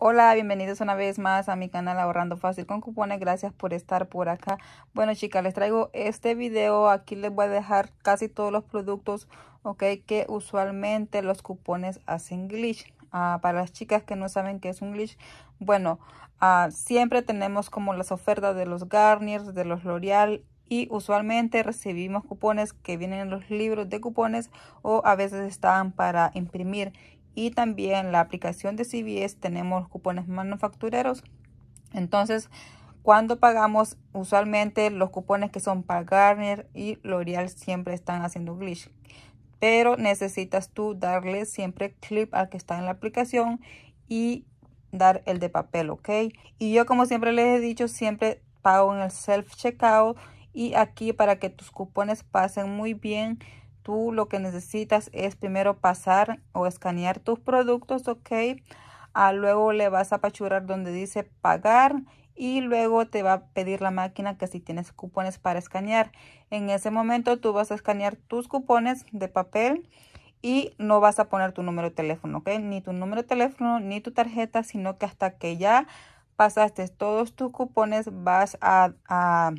Hola, bienvenidos una vez más a mi canal Ahorrando Fácil con Cupones. Gracias por estar por acá. Bueno, chicas, les traigo este video. Aquí les voy a dejar casi todos los productos, ok, que usualmente los cupones hacen glitch. Ah, para las chicas que no saben qué es un glitch, bueno, ah, siempre tenemos como las ofertas de los Garnier, de los L'Oreal y usualmente recibimos cupones que vienen en los libros de cupones o a veces están para imprimir y también la aplicación de CBS tenemos cupones manufactureros. Entonces, cuando pagamos, usualmente los cupones que son para Garner y L'Oreal siempre están haciendo glitch. Pero necesitas tú darle siempre clip al que está en la aplicación y dar el de papel, ¿ok? Y yo como siempre les he dicho, siempre pago en el self-checkout y aquí para que tus cupones pasen muy bien tú lo que necesitas es primero pasar o escanear tus productos, ok. Ah, luego le vas a apachurar donde dice pagar y luego te va a pedir la máquina que si tienes cupones para escanear. En ese momento tú vas a escanear tus cupones de papel y no vas a poner tu número de teléfono, ¿ok? Ni tu número de teléfono ni tu tarjeta, sino que hasta que ya pasaste todos tus cupones vas a, a,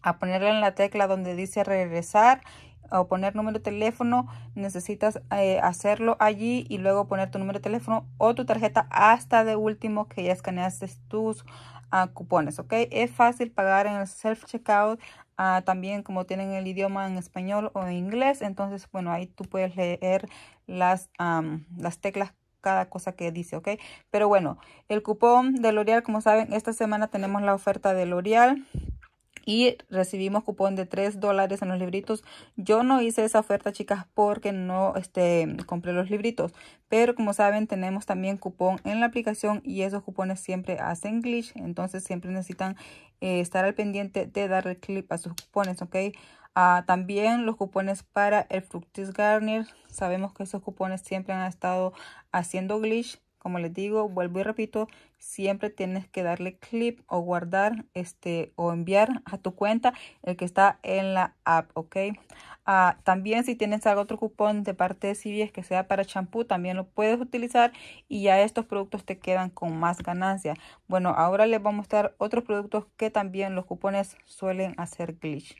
a ponerle en la tecla donde dice regresar o poner número de teléfono, necesitas eh, hacerlo allí y luego poner tu número de teléfono o tu tarjeta hasta de último que ya escaneaste tus ah, cupones, ¿ok? Es fácil pagar en el self-checkout, ah, también como tienen el idioma en español o en inglés, entonces, bueno, ahí tú puedes leer las, las teclas cada cosa que dice, ¿ok? Pero bueno, el cupón de L'Oreal, como saben, esta semana tenemos la oferta de L'Oreal y recibimos cupón de 3 dólares en los libritos. Yo no hice esa oferta, chicas, porque no este, compré los libritos. Pero como saben, tenemos también cupón en la aplicación y esos cupones siempre hacen glitch. Entonces siempre necesitan eh, estar al pendiente de darle clip a sus cupones, ¿ok? Ah, también los cupones para el Fructis Garnier. Sabemos que esos cupones siempre han estado haciendo glitch como les digo, vuelvo y repito, siempre tienes que darle clip o guardar este o enviar a tu cuenta el que está en la app, ¿ok? Ah, también si tienes algún otro cupón de parte de CBS que sea para champú, también lo puedes utilizar y ya estos productos te quedan con más ganancia. Bueno, ahora les voy a mostrar otros productos que también los cupones suelen hacer glitch.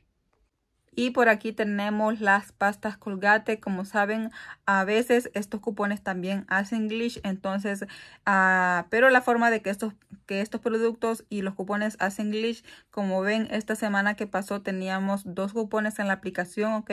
Y por aquí tenemos las pastas colgate. Como saben, a veces estos cupones también hacen glitch. Entonces, ah, pero la forma de que estos, que estos productos y los cupones hacen glitch, como ven, esta semana que pasó teníamos dos cupones en la aplicación, ¿ok?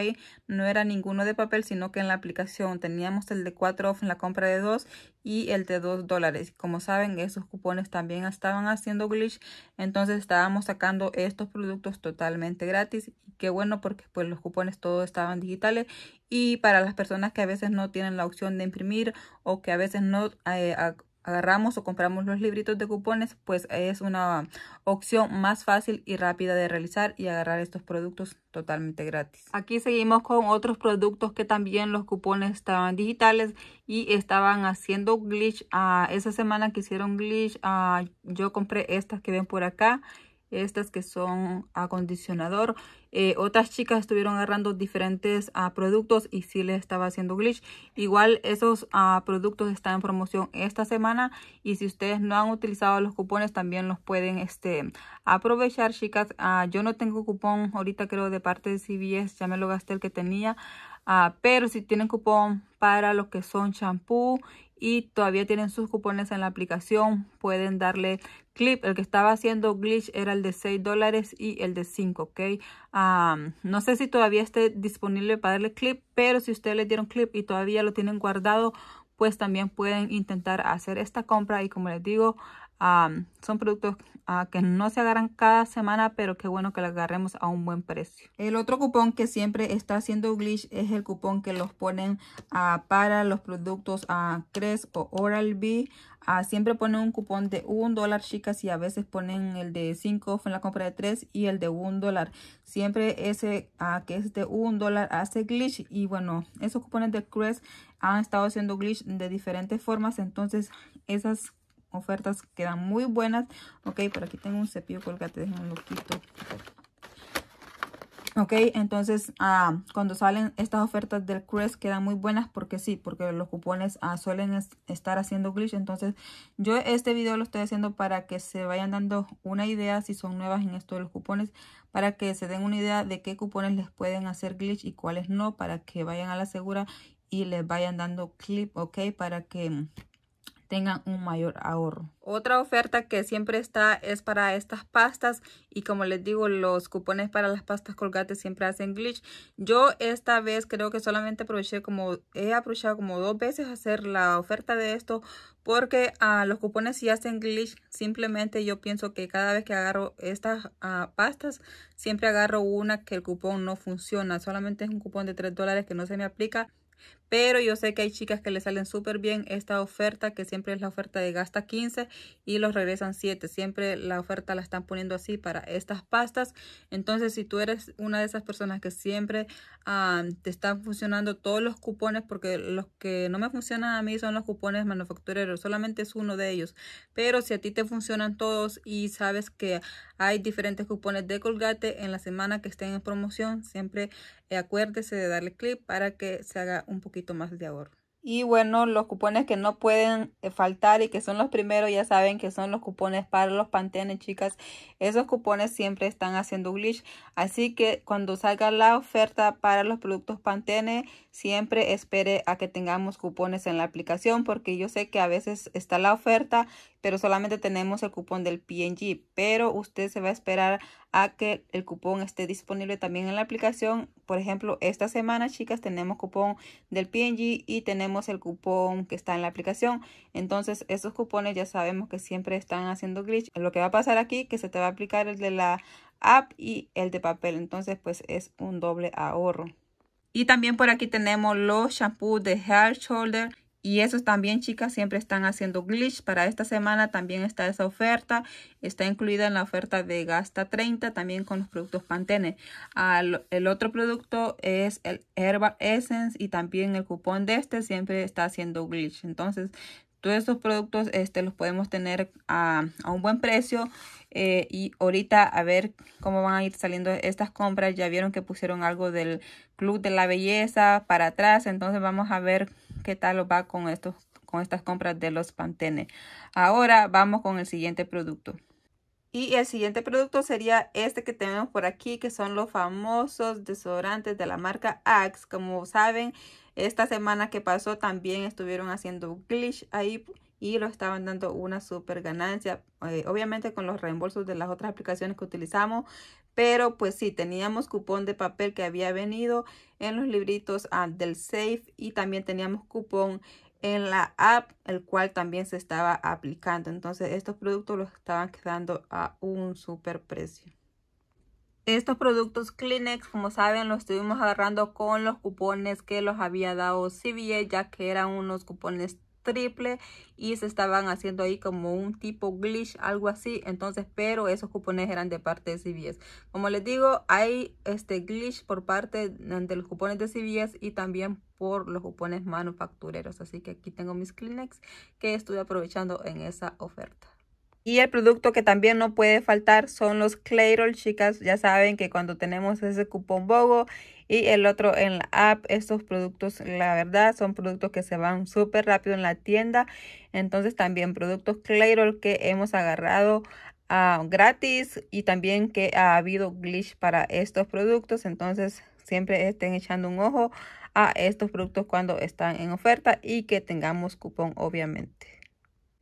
No era ninguno de papel, sino que en la aplicación teníamos el de 4 off en la compra de 2 y el de 2 dólares. Como saben, esos cupones también estaban haciendo glitch. Entonces, estábamos sacando estos productos totalmente gratis. qué bueno, pues, porque pues los cupones todos estaban digitales y para las personas que a veces no tienen la opción de imprimir o que a veces no eh, agarramos o compramos los libritos de cupones pues es una opción más fácil y rápida de realizar y agarrar estos productos totalmente gratis. Aquí seguimos con otros productos que también los cupones estaban digitales y estaban haciendo glitch. Ah, esa semana que hicieron glitch ah, yo compré estas que ven por acá estas que son acondicionador. Eh, otras chicas estuvieron agarrando diferentes ah, productos y sí les estaba haciendo glitch. Igual esos ah, productos están en promoción esta semana y si ustedes no han utilizado los cupones también los pueden este, aprovechar chicas. Ah, yo no tengo cupón ahorita creo de parte de CVS, ya me lo gasté el que tenía. pero si tienen cupón para los que son champú y todavía tienen sus cupones en la aplicación, pueden darle clip. El que estaba haciendo glitch era el de 6 dólares y el de 5, ¿ok? no sé si todavía esté disponible para darle clip, pero si ustedes le dieron clip y todavía lo tienen guardado, pues también pueden intentar hacer esta compra y como les digo son productos ah, que no se agarran cada semana, pero qué bueno que los agarremos a un buen precio. El otro cupón que siempre está haciendo Glitch es el cupón que los ponen ah, para los productos a ah, o Oral-B. siempre ponen un cupón de un dólar, chicas, y a veces ponen el de 5 en la compra de 3 y el de un dólar. Siempre ese que es de un dólar hace Glitch. Y bueno, esos cupones de Cres han estado haciendo Glitch de diferentes formas, entonces esas ofertas quedan muy buenas. Ok, por aquí tengo un cepillo colgate, déjenme lo quito. Ok, entonces ah, cuando salen estas ofertas del Crest quedan muy buenas porque sí, porque los cupones ah, suelen estar haciendo glitch. Entonces yo este video lo estoy haciendo para que se vayan dando una idea si son nuevas en esto de los cupones, para que se den una idea de qué cupones les pueden hacer glitch y cuáles no, para que vayan a la segura y les vayan dando clip, ok, para que tengan un mayor ahorro. Otra oferta que siempre está es para estas pastas y como les digo los cupones para las pastas colgate siempre hacen glitch. Yo esta vez creo que solamente aproveché como he aprovechado como dos veces hacer la oferta de esto porque a ah, los cupones si hacen glitch simplemente yo pienso que cada vez que agarro estas ah, pastas siempre agarro una que el cupón no funciona solamente es un cupón de 3 dólares que no se me aplica pero yo sé que hay chicas que le salen súper bien esta oferta, que siempre es la oferta de gasta 15 y los regresan 7. Siempre la oferta la están poniendo así para estas pastas. Entonces, si tú eres una de esas personas que siempre ah, te están funcionando todos los cupones, porque los que no me funcionan a mí son los cupones manufactureros, solamente es uno de ellos. Pero si a ti te funcionan todos y sabes que hay diferentes cupones de Colgate en la semana que estén en promoción. Siempre eh, acuérdese de darle clic para que se haga un poquito más de ahorro. Y bueno, los cupones que no pueden eh, faltar y que son los primeros, ya saben que son los cupones para los Pantene, chicas. Esos cupones siempre están haciendo glitch. Así que cuando salga la oferta para los productos Pantene, siempre espere a que tengamos cupones en la aplicación. Porque yo sé que a veces está la oferta, pero solamente tenemos el cupón del PNG. Pero usted se va a esperar que el cupón esté disponible también en la aplicación. Por ejemplo, esta semana, chicas, tenemos cupón del PNG y tenemos el cupón que está en la aplicación. Entonces, estos cupones ya sabemos que siempre están haciendo glitch. Lo que va a pasar aquí, que se te va a aplicar el de la app y el de papel. Entonces, pues es un doble ahorro. Y también por aquí tenemos los shampoos de Hair Shoulder y esos también, chicas, siempre están haciendo glitch. Para esta semana también está esa oferta. Está incluida en la oferta de Gasta 30, también con los productos Pantene. el otro producto es el Herba Essence y también el cupón de este siempre está haciendo glitch. Entonces, todos estos productos este, los podemos tener a, un buen precio. Eh, y ahorita a ver cómo van a ir saliendo estas compras. Ya vieron que pusieron algo del Club de la Belleza para atrás. Entonces, vamos a ver qué tal lo va con, estos, con estas compras de los Pantene. Ahora vamos con el siguiente producto. Y el siguiente producto sería este que tenemos por aquí, que son los famosos desodorantes de la marca Axe. Como saben, esta semana que pasó también estuvieron haciendo glitch ahí y lo estaban dando una super ganancia. Eh, obviamente con los reembolsos de las otras aplicaciones que utilizamos, pero pues sí, teníamos cupón de papel que había venido en los libritos ah, del Safe y también teníamos cupón en la app, el cual también se estaba aplicando. Entonces estos productos los estaban quedando a un super precio. Estos productos Kleenex, como saben, los estuvimos agarrando con los cupones que los había dado CBA, ya que eran unos cupones triple y se estaban haciendo ahí como un tipo glitch, algo así. Entonces, pero esos cupones eran de parte de CVS. Como les digo, hay este glitch por parte de los cupones de CVS y también por los cupones manufactureros. Así que aquí tengo mis Kleenex que estoy aprovechando en esa oferta. Y el producto que también no puede faltar son los Clayroll, chicas. Ya saben que cuando tenemos ese cupón BOGO y el otro en la app, estos productos, la verdad, son productos que se van súper rápido en la tienda. Entonces también productos Clairol que hemos agarrado ah, gratis y también que ha habido glitch para estos productos. Entonces siempre estén echando un ojo a estos productos cuando están en oferta y que tengamos cupón, obviamente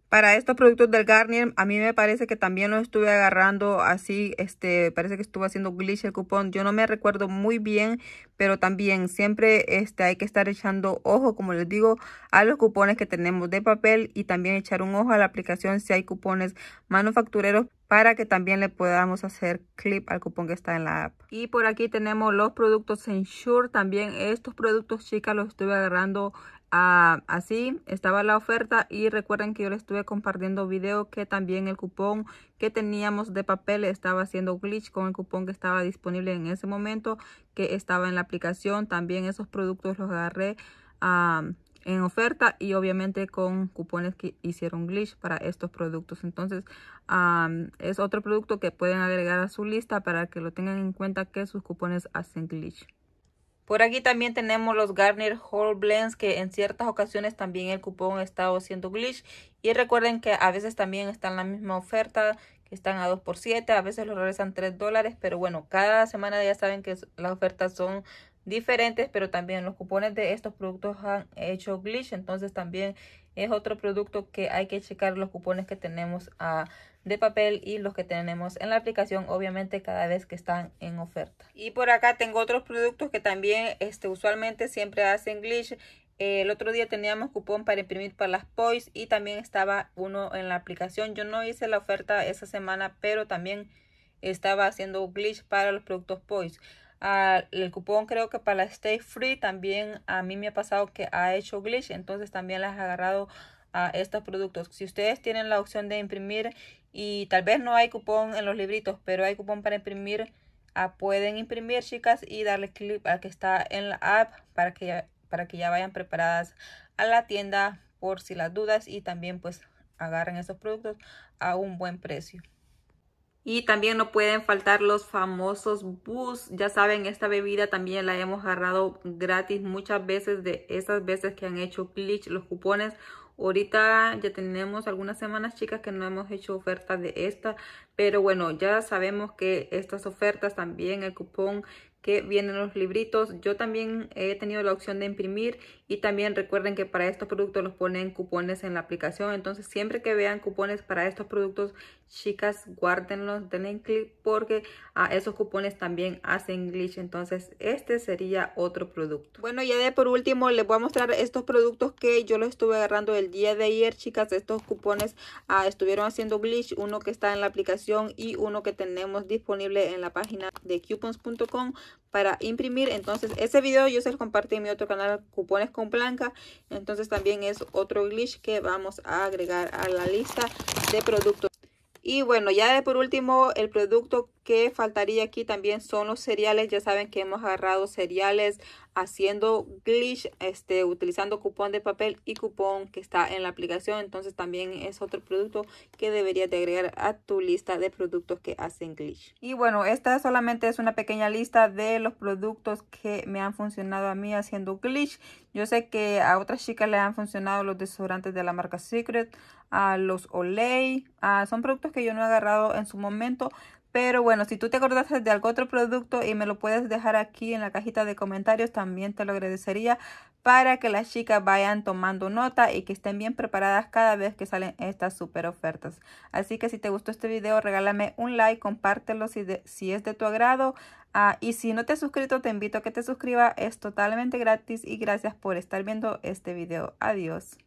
para estos productos del Garnier, a mí me parece que también lo estuve agarrando así, este, parece que estuve haciendo glitch el cupón. Yo no me recuerdo muy bien, pero también siempre este, hay que estar echando ojo, como les digo, a los cupones que tenemos de papel y también echar un ojo a la aplicación si hay cupones manufactureros para que también le podamos hacer clip al cupón que está en la app. Y por aquí tenemos los productos Ensure, también estos productos chicas los estuve agarrando Ah, así estaba la oferta y recuerden que yo les estuve compartiendo video que también el cupón que teníamos de papel estaba haciendo glitch con el cupón que estaba disponible en ese momento que estaba en la aplicación. También esos productos los agarré ah, en oferta y obviamente con cupones que hicieron glitch para estos productos. Entonces ah, es otro producto que pueden agregar a su lista para que lo tengan en cuenta que sus cupones hacen glitch. Por aquí también tenemos los Garnier Whole Blends que en ciertas ocasiones también el cupón está haciendo glitch. Y recuerden que a veces también están en la misma oferta que están a 2 por 7 a veces los regresan 3 dólares, pero bueno, cada semana ya saben que las ofertas son diferentes, pero también los cupones de estos productos han hecho glitch, entonces también es otro producto que hay que checar los cupones que tenemos ah, de papel y los que tenemos en la aplicación obviamente cada vez que están en oferta y por acá tengo otros productos que también este usualmente siempre hacen glitch eh, el otro día teníamos cupón para imprimir para las POIs y también estaba uno en la aplicación. Yo no hice la oferta esa semana, pero también estaba haciendo glitch para los productos POIs. Ah, el cupón creo que para la Stay Free también a mí me ha pasado que ha hecho glitch, entonces también las ha agarrado a estos productos. Si ustedes tienen la opción de imprimir y tal vez no hay cupón en los libritos, pero hay cupón para imprimir, ah, pueden imprimir chicas y darle click al que está en la app para que, ya, para que ya vayan preparadas a la tienda por si las dudas y también pues agarren esos productos a un buen precio. Y también no pueden faltar los famosos bus. Ya saben, esta bebida también la hemos agarrado gratis muchas veces de esas veces que han hecho glitch los cupones. Ahorita ya tenemos algunas semanas, chicas, que no hemos hecho oferta de esta. Pero bueno, ya sabemos que estas ofertas también, el cupón que vienen los libritos. Yo también he tenido la opción de imprimir y también recuerden que para estos productos los ponen cupones en la aplicación. Entonces siempre que vean cupones para estos productos, chicas, guárdenlos, denle clic porque a ah, esos cupones también hacen glitch. Entonces este sería otro producto. Bueno, ya de por último les voy a mostrar estos productos que yo los estuve agarrando el día de ayer, chicas. Estos cupones ah, estuvieron haciendo glitch. Uno que está en la aplicación y uno que tenemos disponible en la página de coupons.com para imprimir. Entonces ese video yo se lo compartí en mi otro canal, Cupones con Blanca. Entonces también es otro glitch que vamos a agregar a la lista de productos. Y bueno, ya por último, el producto que faltaría aquí también son los cereales. Ya saben que hemos agarrado cereales haciendo glitch, este, utilizando cupón de papel y cupón que está en la aplicación. Entonces también es otro producto que debería de agregar a tu lista de productos que hacen glitch. Y bueno, esta solamente es una pequeña lista de los productos que me han funcionado a mí haciendo glitch. Yo sé que a otras chicas le han funcionado los desodorantes de la marca Secret, a los Olay. Ah, son productos que yo no he agarrado en su momento, pero bueno, si tú te acordaste de algún otro producto y me lo puedes dejar aquí en la cajita de comentarios, también te lo agradecería para que las chicas vayan tomando nota y que estén bien preparadas cada vez que salen estas super ofertas. Así que si te gustó este video, regálame un like, compártelo si, si es de tu agrado. Ah, y si no te has suscrito, te invito a que te suscribas. Es totalmente gratis y gracias por estar viendo este video. Adiós.